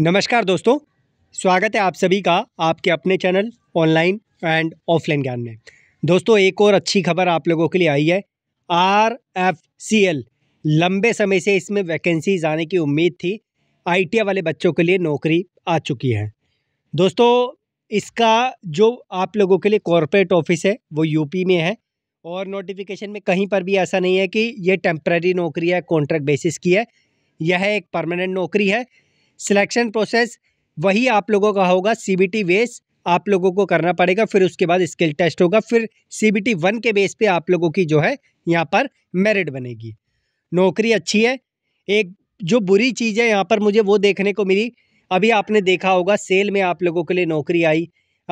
नमस्कार दोस्तों स्वागत है आप सभी का आपके अपने चैनल ऑनलाइन एंड ऑफलाइन ज्ञान में दोस्तों एक और अच्छी खबर आप लोगों के लिए आई है आर एफ सी एल लंबे समय से इसमें वैकेंसीज आने की उम्मीद थी आई वाले बच्चों के लिए नौकरी आ चुकी है दोस्तों इसका जो आप लोगों के लिए कॉरपोरेट ऑफिस है वो यूपी में है और नोटिफिकेशन में कहीं पर भी ऐसा नहीं है कि ये टेम्प्रेरी नौकरी है कॉन्ट्रैक्ट बेसिस की है यह एक परमानेंट नौकरी है सिलेक्शन प्रोसेस वही आप लोगों का होगा सी बी टी बेस आप लोगों को करना पड़ेगा फिर उसके बाद स्किल टेस्ट होगा फिर सी बी टी वन के बेस पे आप लोगों की जो है यहाँ पर मेरिट बनेगी नौकरी अच्छी है एक जो बुरी चीज़ है यहाँ पर मुझे वो देखने को मिली अभी आपने देखा होगा सेल में आप लोगों के लिए नौकरी आई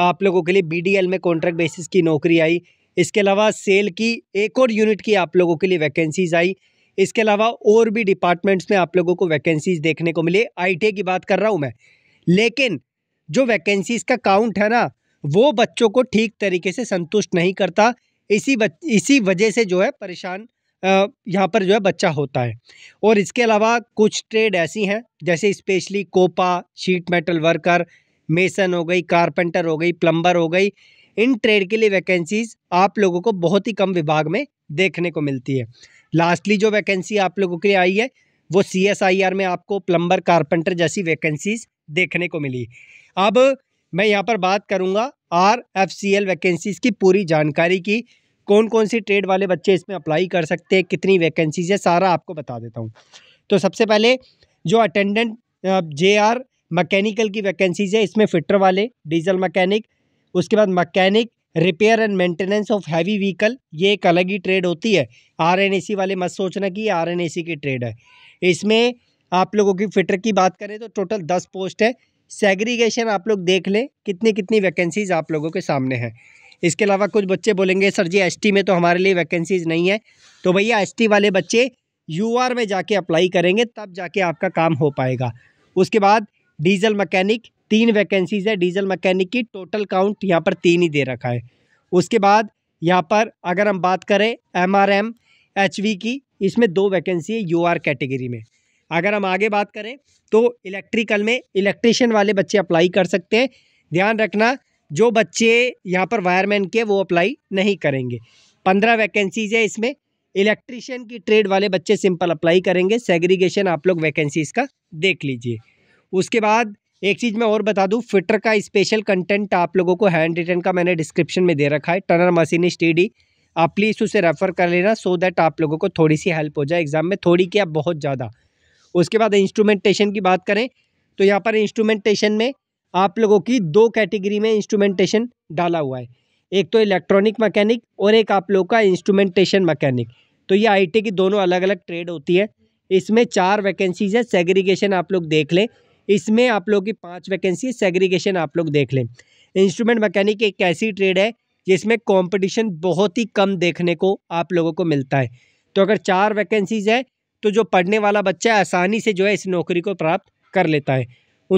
आप लोगों के लिए बी में कॉन्ट्रैक्ट बेसिस की नौकरी आई इसके अलावा सेल की एक और यूनिट की आप लोगों के लिए वैकेंसीज आई इसके अलावा और भी डिपार्टमेंट्स में आप लोगों को वैकेंसीज देखने को मिली आई की बात कर रहा हूँ मैं लेकिन जो वैकेंसीज का काउंट है ना वो बच्चों को ठीक तरीके से संतुष्ट नहीं करता इसी बच, इसी वजह से जो है परेशान यहाँ पर जो है बच्चा होता है और इसके अलावा कुछ ट्रेड ऐसी हैं जैसे specially COPA sheet metal worker mason हो गई कारपेंटर हो गई प्लम्बर हो गई इन ट्रेड के लिए वैकेंसीज आप लोगों को बहुत ही कम विभाग में देखने को मिलती है लास्टली जो वैकेंसी आप लोगों के लिए आई है वो सी में आपको प्लम्बर कारपेंटर जैसी वैकेंसीज देखने को मिली अब मैं यहाँ पर बात करूँगा R F C L vacancies की पूरी जानकारी की कौन कौन सी ट्रेड वाले बच्चे इसमें अप्लाई कर सकते हैं कितनी वैकेंसीज है सारा आपको बता देता हूँ तो सबसे पहले जो अटेंडेंट जे आर मैकेनिकल की वैकेंसीज है इसमें फिटर वाले डीजल मैकेनिक उसके बाद mechanic repair and maintenance of heavy vehicle ये एक अलग ही ट्रेड होती है सी वाले मत सोचना कि सी की ट्रेड है इसमें आप लोगों की फिटर की बात करें तो टोटल दस पोस्ट है सेग्रीगेशन आप लोग देख लें कितनी कितनी वैकेंसीज़ आप लोगों के सामने हैं इसके अलावा कुछ बच्चे बोलेंगे सर जी एसटी में तो हमारे लिए वैकेंसीज़ नहीं है तो भैया एसटी वाले बच्चे यूआर में जाके अप्लाई करेंगे तब जाके आपका काम हो पाएगा उसके बाद डीजल मकैनिक तीन वैकेंसीज है डीजल मैकेनिक की टोटल काउंट यहाँ पर तीन ही दे रखा है उसके बाद यहाँ पर अगर हम बात करें M R M H V की इसमें दो वैकेंसी है यू आर कैटेगरी में अगर हम आगे बात करें तो इलेक्ट्रिकल में इलेक्ट्रिशियन वाले बच्चे अप्लाई कर सकते हैं ध्यान रखना जो बच्चे यहाँ पर वायरमैन के वो अप्लाई नहीं करेंगे पंद्रह वैकेंसीज है इसमें इलेक्ट्रिशियन की ट्रेड वाले बच्चे सिंपल अप्लाई करेंगे सेग्रीगेशन आप लोग वैकेंसीज का देख लीजिए उसके बाद एक चीज़ मैं और बता दूं फिटर का स्पेशल कंटेंट आप लोगों को हैंड रिटर्न का मैंने डिस्क्रिप्शन में दे रखा है टनर मशीन स्टडी आप प्लीज़ उसे रेफ़र कर लेना सो दैट आप लोगों को थोड़ी सी हेल्प हो जाए एग्ज़ाम में थोड़ी क्या बहुत ज़्यादा उसके बाद इंस्ट्रूमेंटेशन की बात करें तो यहाँ पर इंस्ट्रूमेंटेशन में आप लोगों की दो कैटेगरी में इंस्ट्रूमेंटेशन डाला हुआ है एक तो इलेक्ट्रॉनिक मैकेनिक और एक आप लोगों का इंस्ट्रूमेंटेशन मैकेनिक तो ये आईटी की दोनों अलग अलग ट्रेड होती है इसमें चार वैकेंसीज है सेग्रीगेशन आप लोग देख लें इसमें आप लोग की पाँच वैकेंसी सेग्रीगेशन आप लोग देख लें इंस्ट्रूमेंट मैकेनिक एक ऐसी ट्रेड है जिसमें कंपटीशन बहुत ही कम देखने को आप लोगों को मिलता है तो अगर चार वैकेंसीज है तो जो पढ़ने वाला बच्चा आसानी से जो है इस नौकरी को प्राप्त कर लेता है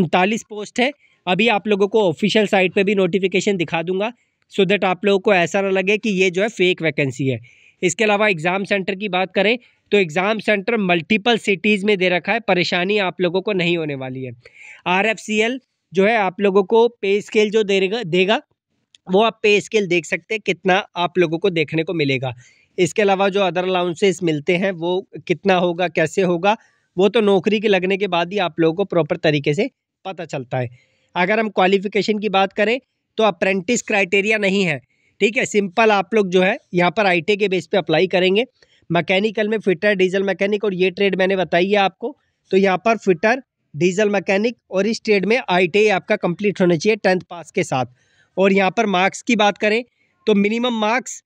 उनतालीस पोस्ट है अभी आप लोगों को ऑफिशियल साइट पर भी नोटिफिकेशन दिखा दूंगा सो so दैट आप लोगों को ऐसा ना लगे कि ये जो है फेक वैकेंसी है इसके अलावा एग्ज़ाम सेंटर की बात करें तो एग्ज़ाम सेंटर मल्टीपल सिटीज़ में दे रखा है परेशानी आप लोगों को नहीं होने वाली है आर जो है आप लोगों को पे स्केल जो देगा देगा वो आप पे स्केल देख सकते हैं कितना आप लोगों को देखने को मिलेगा इसके अलावा जो अदर अलाउंसेस मिलते हैं वो कितना होगा कैसे होगा वो तो नौकरी के लगने के बाद ही आप लोगों को प्रॉपर तरीके से पता चलता है अगर हम क्वालिफिकेशन की बात करें तो अप्रेंटिस क्राइटेरिया नहीं है ठीक है सिंपल आप लोग जो है यहाँ पर आई के बेस पे अप्लाई करेंगे मैकेनिकल में फिटर डीजल मैकेनिक और ये ट्रेड मैंने बताई है आपको तो यहाँ पर फिटर डीजल मैकेनिक और इस ट्रेड में आई आपका कंप्लीट होना चाहिए टेंथ पास के साथ और यहाँ पर मार्क्स की बात करें तो मिनिमम मार्क्स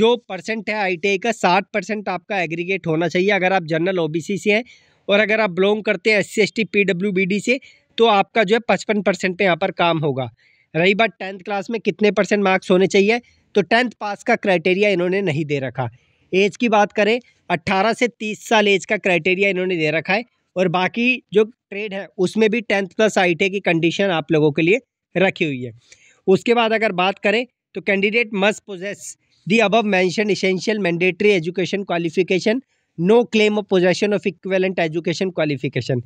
जो परसेंट है आई का साठ परसेंट आपका एग्रीगेट होना चाहिए अगर आप जनरल ओ से हैं और अगर आप बिलोंग करते हैं एस सी एस टी से तो आपका जो है पचपन परसेंट पर यहाँ पर काम होगा रही बात टेंथ क्लास में कितने परसेंट मार्क्स होने चाहिए तो टेंथ पास का क्राइटेरिया इन्होंने नहीं दे रखा एज की बात करें अट्ठारह से तीस साल एज का क्राइटेरिया इन्होंने दे रखा है और बाकी जो ट्रेड है उसमें भी टेंथ प्लस आई की कंडीशन आप लोगों के लिए रखी हुई है उसके बाद अगर बात करें तो candidate must possess the above mentioned essential mandatory education qualification no claim of possession of equivalent education qualification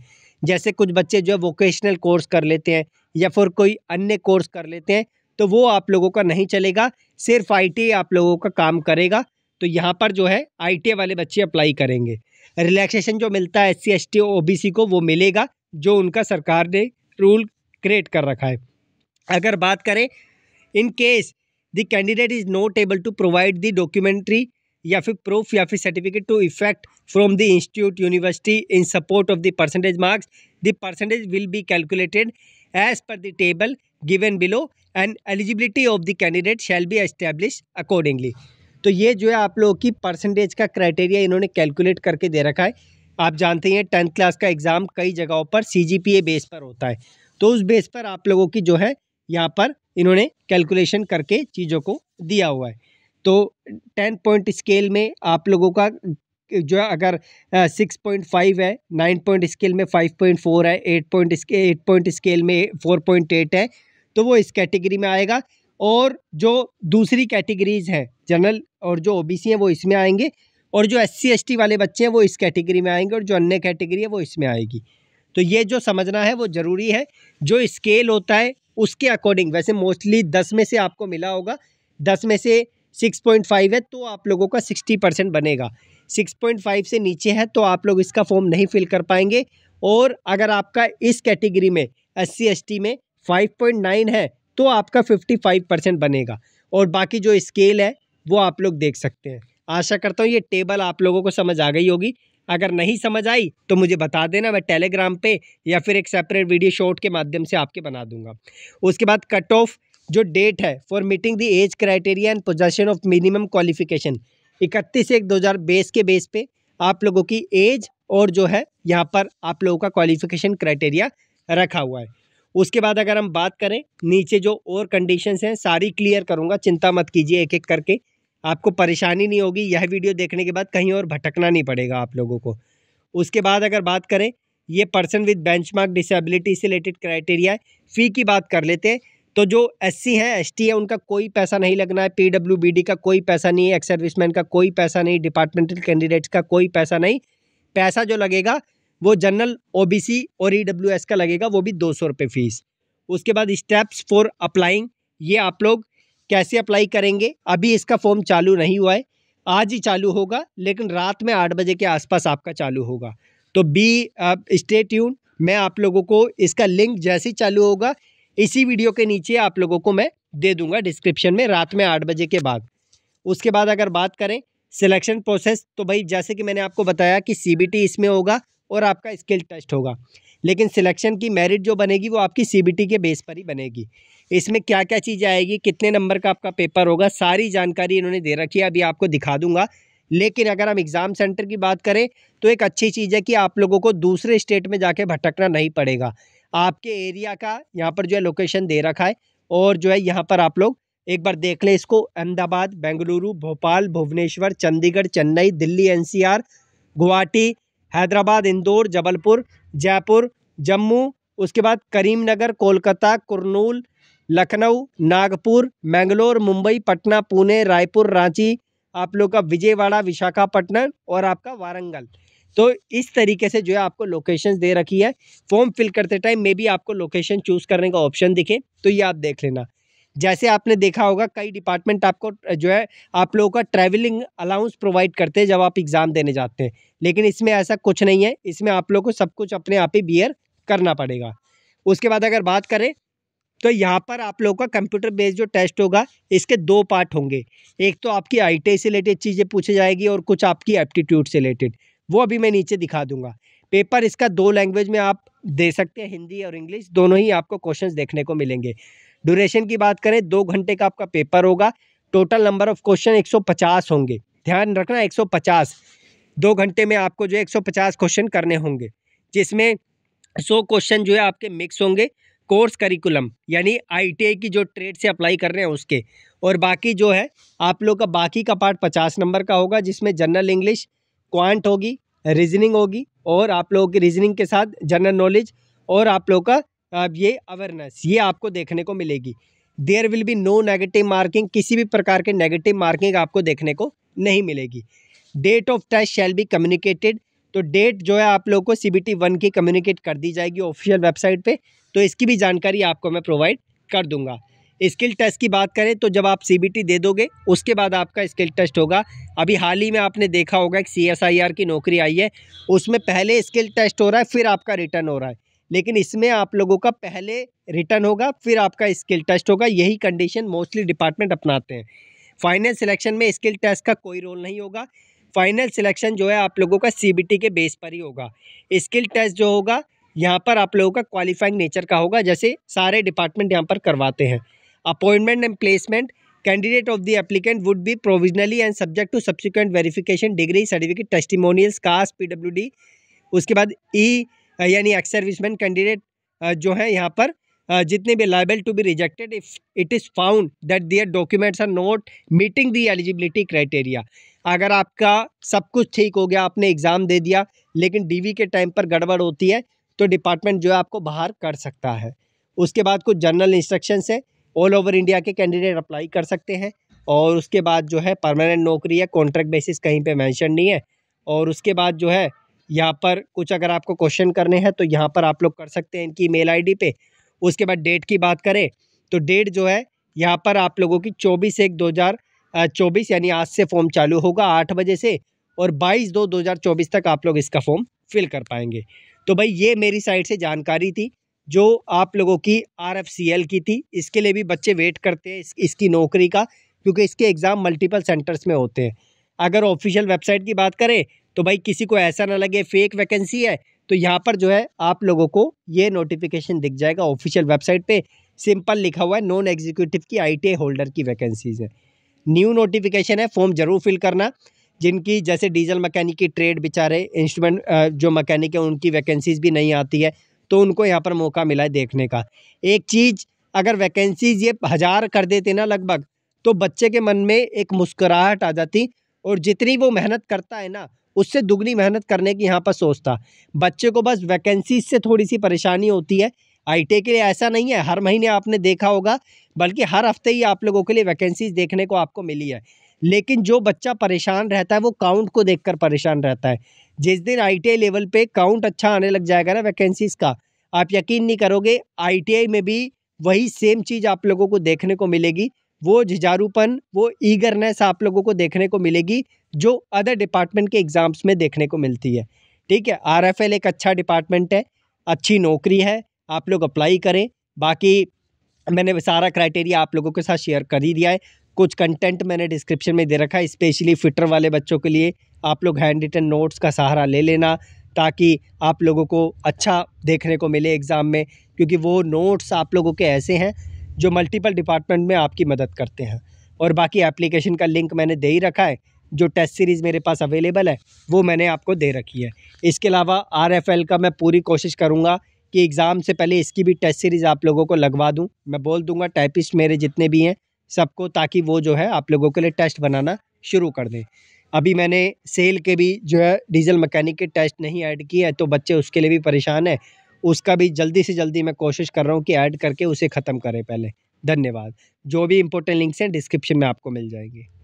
जैसे कुछ बच्चे जो है वोकेशनल कोर्स कर लेते हैं या फिर कोई अन्य कोर्स कर लेते हैं तो वो आप लोगों का नहीं चलेगा सिर्फ आई आप लोगों का काम करेगा तो यहाँ पर जो है आई वाले बच्चे अप्लाई करेंगे रिलैक्सेशन जो मिलता है एस सी एस टी को वो मिलेगा जो उनका सरकार ने रूल क्रिएट कर रखा है अगर बात करें in case the candidate is not able to provide the documentary या फिर प्रूफ या फिर certificate to effect from the institute university in support of the percentage marks the percentage will be calculated as per the table given below and eligibility of the candidate shall be establish accordingly तो ये जो है आप लोगों की percentage का criteria इन्होंने calculate करके दे रखा है आप जानते हैं टेंथ क्लास का एग्ज़ाम कई जगहों पर सी बेस पर होता है तो उस बेस पर आप लोगों की जो है यहाँ पर इन्होंने कैलकुलेशन करके चीज़ों को दिया हुआ है तो टेन पॉइंट स्केल में आप लोगों का जो है अगर सिक्स पॉइंट फाइव है नाइन पॉइंट स्केल में फाइव पॉइंट फोर है eight point scale eight point scale में फोर पॉइंट एट है तो वो इस कैटेगरी में आएगा और जो दूसरी कैटेगरीज हैं जनरल और जो ओबीसी हैं वो इसमें आएंगे और जो एस सी वाले बच्चे हैं वो इस कैटेगरी में आएंगे और जो अन्य कैटेगरी है वो इसमें आएगी तो ये जो समझना है वो ज़रूरी है जो स्केल होता है उसके अकॉर्डिंग वैसे मोस्टली दस में से आपको मिला होगा दस में से सिक्स पॉइंट फाइव है तो आप लोगों का सिक्सटी परसेंट बनेगा सिक्स पॉइंट फाइव से नीचे है तो आप लोग इसका फॉर्म नहीं फिल कर पाएंगे और अगर आपका इस कैटेगरी में एस सी में फाइव पॉइंट नाइन है तो आपका फिफ्टी फाइव परसेंट बनेगा और बाकी जो स्केल है वो आप लोग देख सकते हैं आशा करता हूँ ये टेबल आप लोगों को समझ आ गई होगी अगर नहीं समझ आई तो मुझे बता देना मैं टेलीग्राम पे या फिर एक सेपरेट वीडियो शॉर्ट के माध्यम से आपके बना दूंगा उसके बाद कट ऑफ जो डेट है for meeting the age criteria and possession of minimum qualification इकतीस एक दो हज़ार बेस के बेस पे आप लोगों की एज और जो है यहाँ पर आप लोगों का क्वालिफिकेशन क्राइटेरिया रखा हुआ है उसके बाद अगर हम बात करें नीचे जो और कंडीशंस हैं सारी क्लियर करूँगा चिंता मत कीजिए एक एक करके आपको परेशानी नहीं होगी यह वीडियो देखने के बाद कहीं और भटकना नहीं पड़ेगा आप लोगों को उसके बाद अगर बात करें ये पर्सन विद बेंचमार्क डिसेबिलिटी से रिलेटेड क्राइटेरिया है फ़ी की बात कर लेते हैं तो जो एस सी है एस टी है उनका कोई पैसा नहीं लगना है पी डब्ल्यू बी डी का कोई पैसा नहीं है एक्स सर्विसमैन का कोई पैसा नहीं डिपार्टमेंटल कैंडिडेट्स का कोई पैसा नहीं पैसा जो लगेगा वो जनरल ओ बी सी और ई डब्ल्यू एस का लगेगा वो भी दो सौ रुपये फ़ीस उसके बाद स्टेप्स फॉर अप्लाइंग ये आप लोग कैसे अप्लाई करेंगे अभी इसका फॉर्म चालू नहीं हुआ है आज ही चालू होगा लेकिन रात में आठ बजे के आसपास आपका चालू होगा तो बी स्टे ट्यून मैं आप लोगों को इसका लिंक जैसे ही चालू होगा इसी वीडियो के नीचे आप लोगों को मैं दे दूंगा डिस्क्रिप्शन में रात में आठ बजे के बाद उसके बाद अगर बात करें सिलेक्शन प्रोसेस तो भाई जैसे कि मैंने आपको बताया कि सी इसमें होगा और आपका स्किल टेस्ट होगा लेकिन सिलेक्शन की मेरिट जो बनेगी वो आपकी सी के बेस पर ही बनेगी इसमें क्या क्या चीज़ आएगी कितने नंबर का आपका पेपर होगा सारी जानकारी इन्होंने दे रखी है अभी आपको दिखा दूंगा लेकिन अगर हम एग्ज़ाम सेंटर की बात करें तो एक अच्छी चीज़ है कि आप लोगों को दूसरे स्टेट में जाके भटकना नहीं पड़ेगा आपके एरिया का यहाँ पर जो है लोकेशन दे रखा है और जो है यहाँ पर आप लोग एक बार देख लें इसको अहमदाबाद बेंगलुरु भोपाल भुवनेश्वर चंडीगढ़ चेन्नई दिल्ली एनसीआर गुवाहाटी हैदराबाद इंदौर जबलपुर जयपुर जम्मू उसके बाद करीमनगर कोलकाता कुरनूल लखनऊ नागपुर मैंगलोर मुंबई पटना पुणे रायपुर रांची आप लोग का विजयवाड़ा विशाखापट्टनम और आपका वारंगल तो इस तरीके से जो है आपको लोकेशन दे रखी है फॉर्म फिल करते टाइम मे भी आपको लोकेशन चूज़ करने का ऑप्शन दिखे तो ये आप देख लेना जैसे आपने देखा होगा कई डिपार्टमेंट आपको जो है आप लोगों का ट्रैवलिंग अलाउंस प्रोवाइड करते हैं जब आप एग्ज़ाम देने जाते हैं लेकिन इसमें ऐसा कुछ नहीं है इसमें आप लोग को सब कुछ अपने आप ही बियर करना पड़ेगा उसके बाद अगर बात करें तो यहाँ पर आप लोगों का कंप्यूटर बेस्ड जो टेस्ट होगा इसके दो पार्ट होंगे एक तो आपकी आई से रिलेटेड चीज़ें पूछी जाएगी और कुछ आपकी एप्टीट्यूड से रिलेटेड वो अभी मैं नीचे दिखा दूंगा पेपर इसका दो लैंग्वेज में आप दे सकते हैं हिंदी और इंग्लिश दोनों ही आपको क्वेश्चंस देखने को मिलेंगे ड्यूरेशन की बात करें दो घंटे का आपका पेपर होगा टोटल नंबर ऑफ क्वेश्चन 150 होंगे ध्यान रखना 150 दो घंटे में आपको जो है 150 क्वेश्चन करने होंगे जिसमें 100 क्वेश्चन जो है आपके मिक्स होंगे कोर्स करिकुलम यानी आई की जो ट्रेड से अप्लाई कर रहे हैं उसके और बाकी जो है आप लोग का बाकी का पार्ट पचास नंबर का होगा जिसमें जनरल इंग्लिश क्वांट होगी रीजनिंग होगी और आप लोगों की रीजनिंग के साथ जनरल नॉलेज और आप लोगों का ये अवेयरनेस ये आपको देखने को मिलेगी there will be no negative marking किसी भी प्रकार के नेगेटिव मार्किंग आपको देखने को नहीं मिलेगी date of test shall be communicated तो डेट जो है आप लोगों को सी बी टी वन की कम्युनिकेट कर दी जाएगी ऑफिशियल वेबसाइट पे तो इसकी भी जानकारी आपको मैं प्रोवाइड कर दूंगा स्किल टेस्ट की बात करें तो जब आप सी बी टी दे दोगे उसके बाद आपका स्किल टेस्ट होगा अभी हाल ही में आपने देखा होगा कि सी की नौकरी आई है उसमें पहले स्किल टेस्ट हो रहा है फिर आपका रिटर्न हो रहा है लेकिन इसमें आप लोगों का पहले रिटर्न होगा फिर आपका स्किल टेस्ट होगा यही कंडीशन मोस्टली डिपार्टमेंट अपनाते हैं फाइनल सिलेक्शन में स्किल टेस्ट का कोई रोल नहीं होगा फाइनल सिलेक्शन जो है आप लोगों का सी के बेस पर ही होगा स्किल टेस्ट जो होगा यहाँ पर आप लोगों का क्वालिफाइंग नेचर का होगा जैसे सारे डिपार्टमेंट यहाँ पर करवाते हैं appointment and placement candidate of the applicant would be provisionally and subject to subsequent verification degree certificate testimonials caste PWD उसके बाद ई e, यानी एक्स सर्विसमैन कैंडिडेट जो है यहाँ पर जितने भी liable to be rejected if it is found that their documents are not meeting the eligibility criteria अगर आपका सब कुछ ठीक हो गया आपने एग्ज़ाम दे दिया लेकिन डीवी के टाइम पर गड़बड़ होती है तो डिपार्टमेंट जो है आपको बाहर कर सकता है उसके बाद कुछ जनरल इंस्ट्रक्शंस है ऑल ओवर इंडिया के कैंडिडेट अप्लाई कर सकते हैं और उसके बाद जो है परमानेंट नौकरी है कॉन्ट्रैक्ट बेसिस कहीं पे मेंशन नहीं है और उसके बाद जो है यहाँ पर कुछ अगर आपको क्वेश्चन करने हैं तो यहाँ पर आप लोग कर सकते हैं इनकी मेल आईडी पे उसके बाद डेट की बात करें तो डेट जो है यहाँ पर आप लोगों की चौबीस एक दो हज़ार चौबीस यानी आज से फॉर्म चालू होगा आठ बजे से और बाईस दो दो हज़ार चौबीस तक आप लोग इसका फॉर्म फिल कर पाएंगे तो भाई ये मेरी साइड से जानकारी थी जो आप लोगों की आर की थी इसके लिए भी बच्चे वेट करते हैं इस, इसकी नौकरी का क्योंकि इसके एग्ज़ाम मल्टीपल सेंटर्स में होते हैं अगर ऑफिशियल वेबसाइट की बात करें तो भाई किसी को ऐसा ना लगे फेक वैकेंसी है तो यहाँ पर जो है आप लोगों को ये नोटिफिकेशन दिख जाएगा ऑफिशियल वेबसाइट पे सिंपल लिखा हुआ है नॉन एग्जीक्यूटिव की आईटीआई होल्डर की वैकेंसीज़ है न्यू नोटिफिकेशन है फॉर्म ज़रूर फिल करना जिनकी जैसे डीजल मकैनिक की ट्रेड बेचारे इंस्ट्रूमेंट जो मकैनिक है उनकी वैकेंसीज़ भी नहीं आती है तो उनको यहाँ पर मौका मिला है देखने का एक चीज़ अगर वैकेंसीज ये हज़ार कर देते ना लगभग तो बच्चे के मन में एक मुस्कुराहट आ जाती और जितनी वो मेहनत करता है ना उससे दुगनी मेहनत करने की यहाँ पर सोचता बच्चे को बस वैकेंसीज से थोड़ी सी परेशानी होती है आई के लिए ऐसा नहीं है हर महीने आपने देखा होगा बल्कि हर हफ्ते ही आप लोगों के लिए वैकेंसीज देखने को आपको मिली है लेकिन जो बच्चा परेशान रहता है वो काउंट को देखकर परेशान रहता है जिस दिन आई लेवल पे काउंट अच्छा आने लग जाएगा ना वैकेंसीज का आप यकीन नहीं करोगे आई में भी वही सेम चीज़ आप लोगों को देखने को मिलेगी वो झिझारूपन वो ईगरनेस आप लोगों को देखने को मिलेगी जो अदर डिपार्टमेंट के एग्ज़ाम्स में देखने को मिलती है ठीक है आर एक अच्छा डिपार्टमेंट है अच्छी नौकरी है आप लोग अप्लाई करें बाकी मैंने सारा क्राइटेरिया आप लोगों के साथ शेयर कर ही दिया है कुछ कंटेंट मैंने डिस्क्रिप्शन में दे रखा है स्पेशली फिटर वाले बच्चों के लिए आप लोग हैंड रिटन नोट्स का सहारा ले लेना ताकि आप लोगों को अच्छा देखने को मिले एग्ज़ाम में क्योंकि वो नोट्स आप लोगों के ऐसे हैं जो मल्टीपल डिपार्टमेंट में आपकी मदद करते हैं और बाकी एप्लीकेशन का लिंक मैंने दे ही रखा है जो टेस्ट सीरीज़ मेरे पास अवेलेबल है वो मैंने आपको दे रखी है इसके अलावा आर का मैं पूरी कोशिश करूँगा कि एग्ज़ाम से पहले इसकी भी टेस्ट सीरीज़ आप लोगों को लगवा दूँ मैं बोल दूँगा टाइपिस्ट मेरे जितने भी हैं सबको ताकि वो जो है आप लोगों के लिए टेस्ट बनाना शुरू कर दें अभी मैंने सेल के भी जो है डीजल मैकेनिक के टेस्ट नहीं ऐड किए हैं तो बच्चे उसके लिए भी परेशान हैं उसका भी जल्दी से जल्दी मैं कोशिश कर रहा हूँ कि ऐड करके उसे ख़त्म करें पहले धन्यवाद जो भी इंपॉर्टेंट लिंक्स हैं डिस्क्रिप्शन में आपको मिल जाएंगे